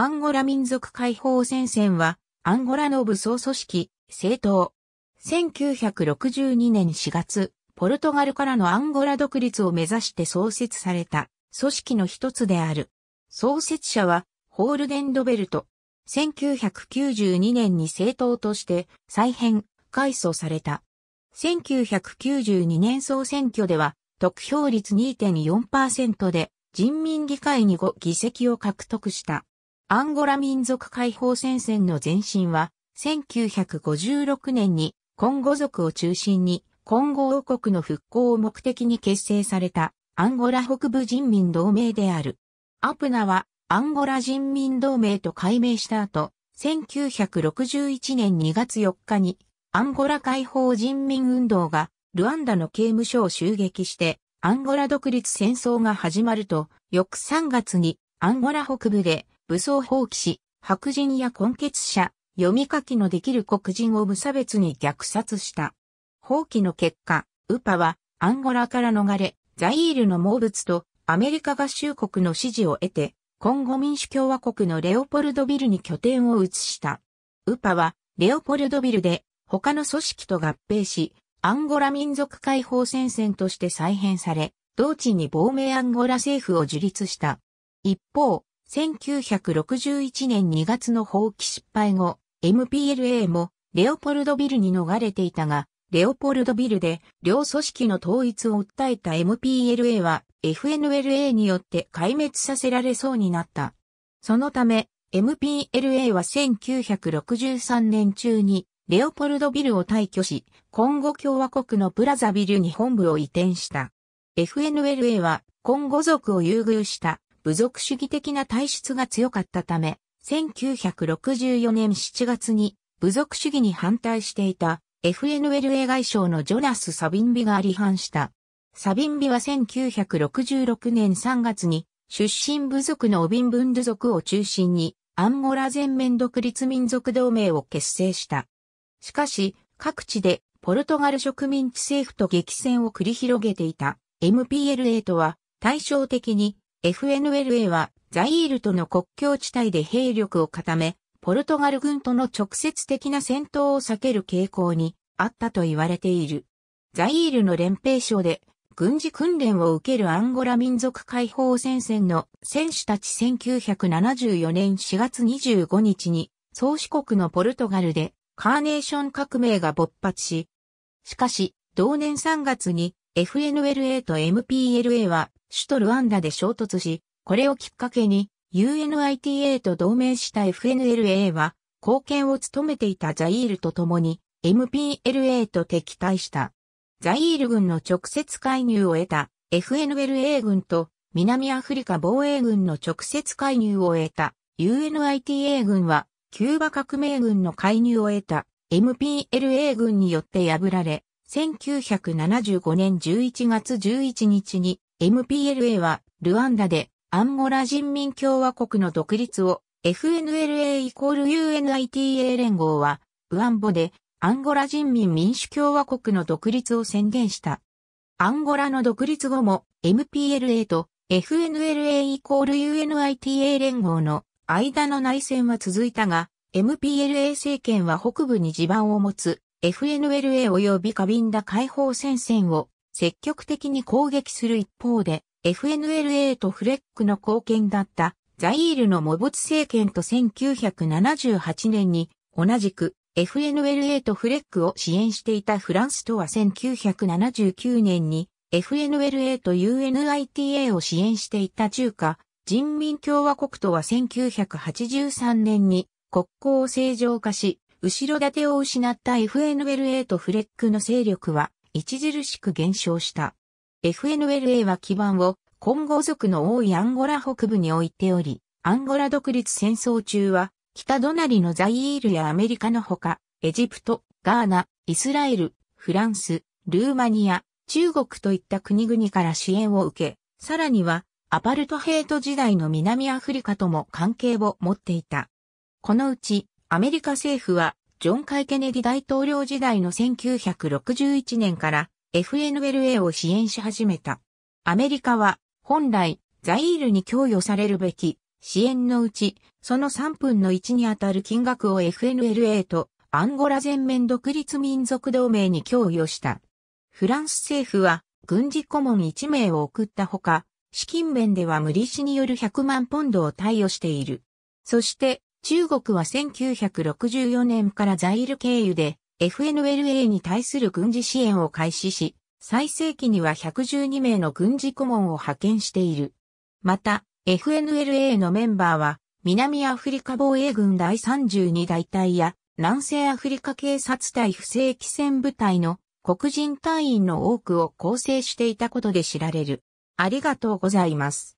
アンゴラ民族解放戦線は、アンゴラの武装組織、政党。1962年4月、ポルトガルからのアンゴラ独立を目指して創設された組織の一つである。創設者は、ホールデンドベルト。1992年に政党として再編、改組された。1992年総選挙では、得票率2.4%で人民議会に5議席を獲得した。アンゴラ民族解放戦線の前身は、1956年に、コンゴ族を中心に、コンゴ王国の復興を目的に結成された、アンゴラ北部人民同盟である。アプナは、アンゴラ人民同盟と改名した後、1961年2月4日に、アンゴラ解放人民運動が、ルワンダの刑務所を襲撃して、アンゴラ独立戦争が始まると、翌3月に、アンゴラ北部で、武装放棄し、白人や根血者、読み書きのできる黒人を無差別に虐殺した。放棄の結果、ウパはアンゴラから逃れ、ザイールの猛物とアメリカ合衆国の支持を得て、今後民主共和国のレオポルドビルに拠点を移した。ウパはレオポルドビルで他の組織と合併し、アンゴラ民族解放戦線として再編され、同地に亡命アンゴラ政府を樹立した。一方、1961年2月の放棄失敗後、MPLA もレオポルドビルに逃れていたが、レオポルドビルで両組織の統一を訴えた MPLA は FNLA によって壊滅させられそうになった。そのため、MPLA は1963年中にレオポルドビルを退去し、コンゴ共和国のブラザビルに本部を移転した。FNLA はコンゴ族を優遇した部族主義的な体質が強かったため、1964年7月に部族主義に反対していた FNLA 外相のジョナス・サビンビが離反した。サビンビは1966年3月に出身部族のオビンブンド族を中心にアンゴラ全面独立民族同盟を結成した。しかし、各地でポルトガル植民地政府と激戦を繰り広げていた MPLA とは対照的に FNLA はザイールとの国境地帯で兵力を固め、ポルトガル軍との直接的な戦闘を避ける傾向にあったと言われている。ザイールの連兵省で軍事訓練を受けるアンゴラ民族解放戦線の選手たち1974年4月25日に宗主国のポルトガルでカーネーション革命が勃発し、しかし同年3月に FNLA と MPLA は首都ルワンダで衝突し、これをきっかけに UNITA と同盟した FNLA は、貢献を務めていたザイールと共に MPLA と敵対した。ザイール軍の直接介入を得た FNLA 軍と南アフリカ防衛軍の直接介入を得た UNITA 軍はキューバ革命軍の介入を得た MPLA 軍によって破られ、1975年11月11日に MPLA は、ルワンダで、アンゴラ人民共和国の独立を、FNLA イコール UNITA 連合は、ウアンボで、アンゴラ人民民主共和国の独立を宣言した。アンゴラの独立後も、MPLA と FNLA イコール UNITA 連合の間の内戦は続いたが、MPLA 政権は北部に地盤を持つ FNLA 及びカビンダ解放戦線を積極的に攻撃する一方で、FNLA とフレックの貢献だったザイールのモボツ政権と1978年に同じく FNLA とフレックを支援していたフランスとは1979年に FNLA と UNITA を支援していた中華人民共和国とは1983年に国交を正常化し、後ろ盾を失った FNLA とフレックの勢力は著しく減少した。FNLA は基盤をコンゴ族の多いアンゴラ北部に置いており、アンゴラ独立戦争中は、北隣のザイールやアメリカのほか、エジプト、ガーナ、イスラエル、フランス、ルーマニア、中国といった国々から支援を受け、さらには、アパルトヘイト時代の南アフリカとも関係を持っていた。このうち、アメリカ政府はジョン・カイ・ケネディ大統領時代の1961年から FNLA を支援し始めた。アメリカは本来ザイールに供与されるべき支援のうちその3分の1にあたる金額を FNLA とアンゴラ全面独立民族同盟に供与した。フランス政府は軍事顧問1名を送ったほか、資金面では無利子による100万ポンドを貸与している。そして、中国は1964年からザイル経由で FNLA に対する軍事支援を開始し、最盛期には112名の軍事顧問を派遣している。また、FNLA のメンバーは、南アフリカ防衛軍第32大隊や、南西アフリカ警察隊不正規戦部隊の黒人隊員の多くを構成していたことで知られる。ありがとうございます。